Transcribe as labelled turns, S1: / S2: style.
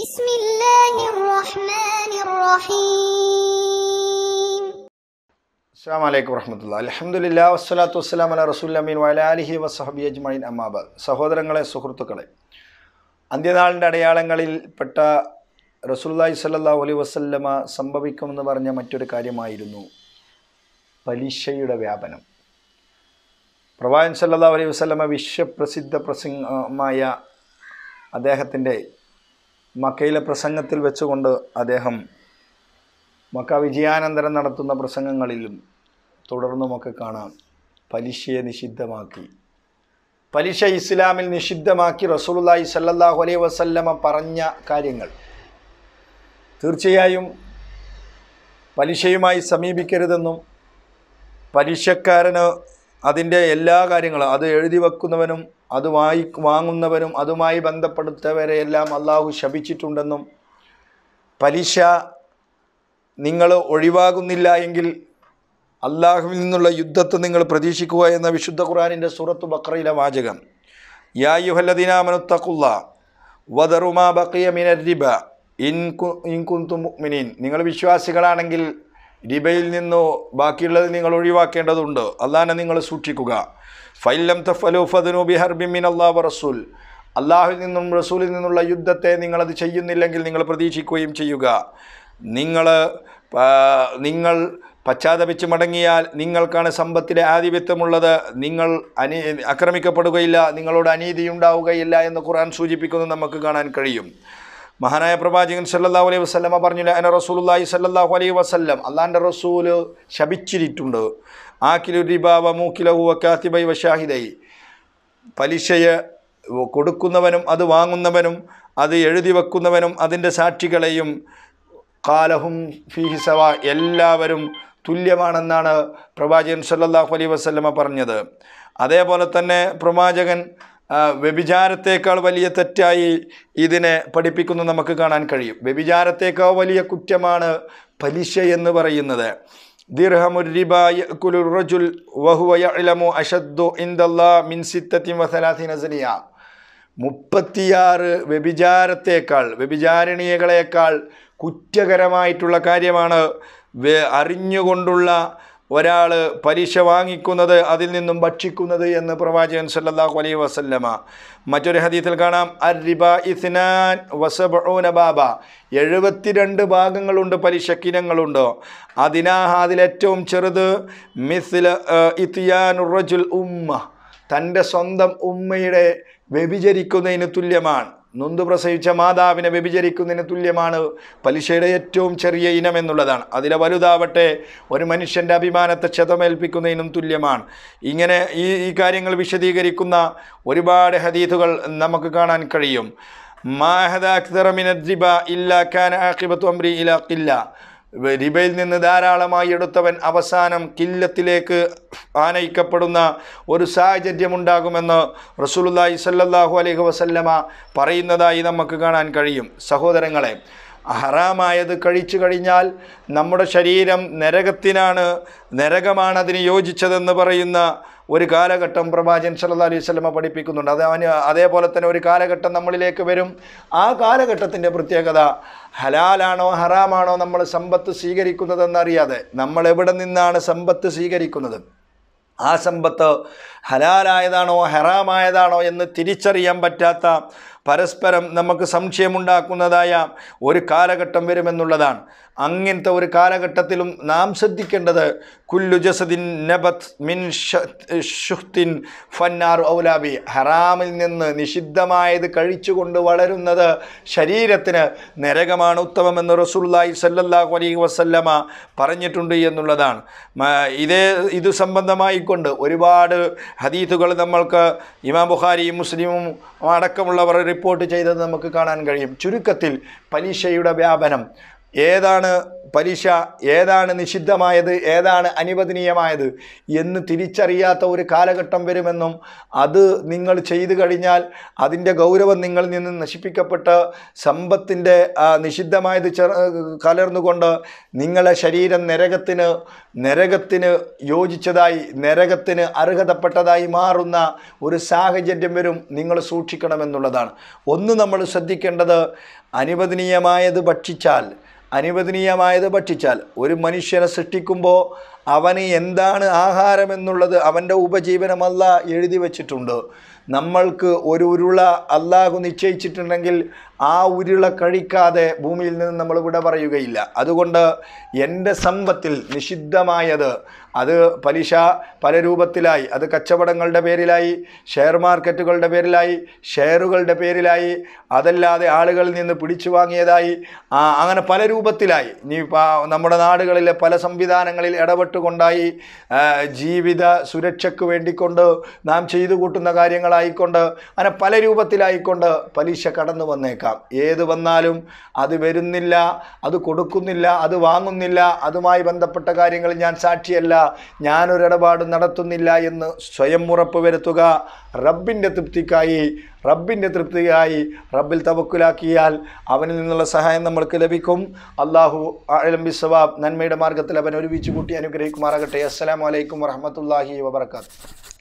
S1: بسم الله الرحمن الرحيم السلام عليكم ورحمة الله الحمد لله والصلاة والسلام على رسول الله وعلى آله وصحبه أجمعين أما بعد സഹോദരങ്ങളെ സുഹൃത്തുക്കളെ അന്ത്യനാളിൻ്റെ അടയാളങ്ങളിൽപ്പെട്ട റസൂല്ലായി സല്ലാ അലൈ വസല്ലമ സംഭവിക്കുമെന്ന് പറഞ്ഞ മറ്റൊരു കാര്യമായിരുന്നു പലിശയുടെ വ്യാപനം പ്രവാചൻ സല്ലാ അലൈഹി വസ്ലമ വിശ്വപ്രസിദ്ധ പ്രസംഗമായ അദ്ദേഹത്തിൻ്റെ മക്കയിലെ പ്രസംഗത്തിൽ വെച്ചുകൊണ്ട് അദ്ദേഹം മക്ക വിജയാനന്തരം നടത്തുന്ന പ്രസംഗങ്ങളിലും തുടർന്നുമൊക്കെ കാണാം പലിശയെ നിഷിദ്ധമാക്കി പലിശ ഇസ്ലാമിൽ നിഷിദ്ധമാക്കി റസൂലുള്ളാഹി സല്ലാഹു അലൈ വസല്ലമ പറഞ്ഞ കാര്യങ്ങൾ തീർച്ചയായും പലിശയുമായി സമീപിക്കരുതെന്നും പലിശക്കാരന് അതിൻ്റെ എല്ലാ കാര്യങ്ങളും അത് എഴുതി വെക്കുന്നവനും അത് വായി വാങ്ങുന്നവരും അതുമായി എല്ലാം അള്ളാഹു ശപിച്ചിട്ടുണ്ടെന്നും പലിശ നിങ്ങൾ ഒഴിവാകുന്നില്ല എങ്കിൽ അള്ളാഹുവിൽ നിന്നുള്ള യുദ്ധത്തെ നിങ്ങൾ പ്രതീക്ഷിക്കുക എന്ന വിശുദ്ധ ഖുറാനിൻ്റെ സൂറത്ത് ബക്രയിലെ വാചകം യാ വദറുമാ ബക്കിയ മിനരിബ ഇൻകു ഇൻകുന്തു മുഅ്മിനീൻ നിങ്ങൾ വിശ്വാസികളാണെങ്കിൽ രിബയിൽ നിന്നു ബാക്കിയുള്ളത് നിങ്ങൾ ഒഴിവാക്കേണ്ടതുണ്ട് അള്ളാനെ നിങ്ങൾ സൂക്ഷിക്കുക ഫൈലം തഫലു ഫദനു ബിഹർബിമിൻ അള്ളാഹ് റസൂൽ അള്ളാഹുവിൽ നിന്നും റസൂലിൽ നിന്നുള്ള യുദ്ധത്തെ നിങ്ങളത് ചെയ്യുന്നില്ലെങ്കിൽ നിങ്ങൾ പ്രതീക്ഷിക്കുകയും ചെയ്യുക നിങ്ങൾ നിങ്ങൾ പശ്ചാത്തപിച്ച് മടങ്ങിയാൽ നിങ്ങൾക്കാണ് സമ്പത്തിലെ ആധിപത്യമുള്ളത് നിങ്ങൾ അനി ആക്രമിക്കപ്പെടുകയില്ല നിങ്ങളോട് അനീതി ഉണ്ടാവുകയില്ല എന്ന് ഖുർആൻ സൂചിപ്പിക്കുന്നത് നമുക്ക് കാണാൻ കഴിയും മഹാനായ പ്രവാചകൻ സല്ലാഹു അലൈഹി വസ്ലമ പറഞ്ഞു അന റസൂലുല്ലാഹി സല്ലാഹു അലൈഹി വസ്ലം അള്ളാൻ്റെ റസൂൽ ശപിച്ചിട്ടുണ്ട് ആക്കിലു റിബാവ മൂക്കിലഹു വക്കാത്തിബൈ വഷാഹിദൈ പലിശയെ കൊടുക്കുന്നവനും അത് വാങ്ങുന്നവനും അത് എഴുതി വെക്കുന്നവനും അതിൻ്റെ സാക്ഷികളെയും കാലഹും ഫിഹിസവ എല്ലാവരും തുല്യമാണെന്നാണ് പ്രവാചകൻ സല്ലാഹു അലൈഹി വസ്ലമ പറഞ്ഞത് അതേപോലെ തന്നെ പ്രവാചകൻ വ്യഭിചാരത്തേക്കാൾ വലിയ തെറ്റായി ഇതിനെ പഠിപ്പിക്കുന്നത് നമുക്ക് കാണാൻ കഴിയും വ്യഭിചാരത്തേക്കാൾ വലിയ കുറ്റമാണ് പലിശ എന്ന് പറയുന്നത് മുപ്പത്തിയാറ് വ്യഭിചാരത്തേക്കാൾ വ്യഭിചാരണീയകളേക്കാൾ കുറ്റകരമായിട്ടുള്ള കാര്യമാണ് അറിഞ്ഞുകൊണ്ടുള്ള ഒരാൾ പലിശ വാങ്ങിക്കുന്നത് അതിൽ നിന്നും ഭക്ഷിക്കുന്നത് എന്ന് പ്രവാചകൻ സല്ലാഹു അലൈഹി വസല്ലമ മറ്റൊരു ഹദീത്തിൽ കാണാം അർ ഇസ്നാൻ വസബോന ബാബ എഴുപത്തിരണ്ട് ഭാഗങ്ങളുണ്ട് പലിശക്കിനങ്ങളുണ്ട് അതിനാ അതിലേറ്റവും ചെറുത് മിസ്ല റജുൽ ഉമ്മ തൻ്റെ സ്വന്തം ഉമ്മയുടെ വ്യഭിചരിക്കുന്നതിന് തുല്യമാണ് നൊന്ത് പ്രസവിച്ച മാതാവിനെ വ്യഭിചരിക്കുന്നതിന് തുല്യമാണ് പലിശയുടെ ഏറ്റവും ചെറിയ ഇനം എന്നുള്ളതാണ് അതിലെ വലുതാവട്ടെ ഒരു മനുഷ്യൻ്റെ അഭിമാനത്തെ ക്ഷതമേൽപ്പിക്കുന്നതിനും തുല്യമാണ് ഇങ്ങനെ ഈ ഈ കാര്യങ്ങൾ വിശദീകരിക്കുന്ന ഒരുപാട് ഹദീഥുകൾ നമുക്ക് കാണാൻ കഴിയും മാഹദ അക്തറമിനദ്രിബ ഇല്ല ഖാൻ ആഖിബത്തു അംരി ഇലാഖില്ല രിബയിൽ നിന്ന് ധാരാളമായി എടുത്തവൻ അവസാനം കില്ലത്തിലേക്ക് ആനയിക്കപ്പെടുന്ന ഒരു സാഹചര്യമുണ്ടാകുമെന്ന് റസൂലുല്ലായി സല്ലാഹു അലൈഹി വസല്ലമ പറയുന്നതായി നമുക്ക് കാണാൻ കഴിയും സഹോദരങ്ങളെ ഹറാമായത് കഴിച്ചു കഴിഞ്ഞാൽ നമ്മുടെ ശരീരം നരകത്തിനാണ് നരകമാണ് അതിന് യോജിച്ചതെന്ന് പറയുന്ന ഒരു കാലഘട്ടം പ്രവാചൻ സല്ലാ അലൈഹി സ്വലമ പഠിപ്പിക്കുന്നുണ്ട് അത് അവന് അതേപോലെ തന്നെ ഒരു കാലഘട്ടം നമ്മളിലേക്ക് വരും ആ കാലഘട്ടത്തിൻ്റെ പ്രത്യേകത ഹലാലാണോ ഹറാമാണോ നമ്മൾ സമ്പത്ത് സ്വീകരിക്കുന്നതെന്നറിയാതെ നമ്മൾ എവിടെ നിന്നാണ് സമ്പത്ത് സ്വീകരിക്കുന്നത് ആ സമ്പത്ത് ഹലാലായതാണോ ഹറാമായതാണോ എന്ന് തിരിച്ചറിയാൻ പറ്റാത്ത പരസ്പരം നമുക്ക് സംശയമുണ്ടാക്കുന്നതായ ഒരു കാലഘട്ടം വരുമെന്നുള്ളതാണ് അങ്ങനത്തെ ഒരു കാലഘട്ടത്തിലും നാം ശ്രദ്ധിക്കേണ്ടത് കുല്ലു ജസദിൻ നബത് മിൻ ഷുഹ്തിൻ ഫന്നാർ ഔലാബി ഹറാമിൽ നിന്ന് നിഷിദ്ധമായത് കഴിച്ചുകൊണ്ട് വളരുന്നത് ശരീരത്തിന് നരകമാണ് ഉത്തമമെന്ന് റസൂല്ലായി സല്ലല്ലാഹു അലൈഹി വസല്ലമ പറഞ്ഞിട്ടുണ്ട് എന്നുള്ളതാണ് ഇതേ ഇത് സംബന്ധമായിക്കൊണ്ട് ഒരുപാട് ഹദീത്തുകൾ നമ്മൾക്ക് ഇമാം ബുഖാരിയും മുസ്ലിമും അടക്കമുള്ളവർ റിപ്പോർട്ട് ചെയ്തത് നമുക്ക് കാണാൻ കഴിയും ചുരുക്കത്തിൽ പലിശയുടെ വ്യാപനം ഏതാണ് പലിശ ഏതാണ് നിഷിദ്ധമായത് ഏതാണ് അനുവദനീയമായത് എന്ന് തിരിച്ചറിയാത്ത ഒരു കാലഘട്ടം വരുമെന്നും അത് നിങ്ങൾ ചെയ്തു കഴിഞ്ഞാൽ അതിൻ്റെ ഗൗരവം നിങ്ങളിൽ നിന്ന് നശിപ്പിക്കപ്പെട്ട് സമ്പത്തിൻ്റെ നിഷിദ്ധമായത് കലർന്നുകൊണ്ട് നിങ്ങളെ ശരീരം നരകത്തിന് നരകത്തിന് യോജിച്ചതായി നരകത്തിന് അർഹതപ്പെട്ടതായി മാറുന്ന ഒരു സാഹചര്യം വരും നിങ്ങൾ സൂക്ഷിക്കണമെന്നുള്ളതാണ് ഒന്ന് നമ്മൾ ശ്രദ്ധിക്കേണ്ടത് അനുവദനീയമായത് ഭക്ഷിച്ചാൽ അനുവദനീയമായത് ഭക്ഷിച്ചാൽ ഒരു മനുഷ്യനെ സൃഷ്ടിക്കുമ്പോൾ അവന് എന്താണ് ആഹാരമെന്നുള്ളത് അവൻ്റെ ഉപജീവനമല്ല എഴുതി വച്ചിട്ടുണ്ട് നമ്മൾക്ക് ഒരു ഉരുള അല്ലാഹു നിശ്ചയിച്ചിട്ടുണ്ടെങ്കിൽ ആ ഉരുള കഴിക്കാതെ ഭൂമിയിൽ നിന്ന് നമ്മൾ വിട പറയുകയില്ല അതുകൊണ്ട് എൻ്റെ സമ്പത്തിൽ നിഷിദ്ധമായത് അത് പലിശ പല രൂപത്തിലായി അത് കച്ചവടങ്ങളുടെ പേരിലായി ഷെയർ മാർക്കറ്റുകളുടെ പേരിലായി ഷെയറുകളുടെ പേരിലായി അതല്ലാതെ ആളുകളിൽ നിന്ന് പിടിച്ചു വാങ്ങിയതായി അങ്ങനെ പല രൂപത്തിലായി ഇനി നമ്മുടെ നാടുകളിലെ പല സംവിധാനങ്ങളിൽ ഇടപെട്ടുകൊണ്ടായി ജീവിത സുരക്ഷയ്ക്ക് വേണ്ടിക്കൊണ്ട് നാം ചെയ്തു കൂട്ടുന്ന കാര്യങ്ങളായിക്കൊണ്ട് അങ്ങനെ പല രൂപത്തിലായിക്കൊണ്ട് പലിശ കടന്നു വന്നേക്കാം ഏത് വന്നാലും അത് വരുന്നില്ല അത് കൊടുക്കുന്നില്ല അത് വാങ്ങുന്നില്ല അതുമായി ബന്ധപ്പെട്ട കാര്യങ്ങൾ ഞാൻ സാക്ഷിയല്ല ഞാനൊരിടപാട് നടത്തുന്നില്ല എന്ന് സ്വയം ഉറപ്പ് വരുത്തുക റബ്ബിൻ്റെ തൃപ്തിക്കായി റബ്ബിൻ്റെ തൃപ്തിയായി റബ്ബിൽ തവക്കുലാക്കിയാൽ അവനിൽ നിന്നുള്ള സഹായം നമ്മൾക്ക് ലഭിക്കും അള്ളാഹു അലംബി സവാബ് നന്മയുടെ മാർഗത്തിൽ അവൻ ഒരുമിച്ച് കൂട്ടി അനുഗ്രഹിക്കുമാറാകട്ടെ വലൈക്കും വറഹമത്തല്ലാഹി വബർക്കാത്തു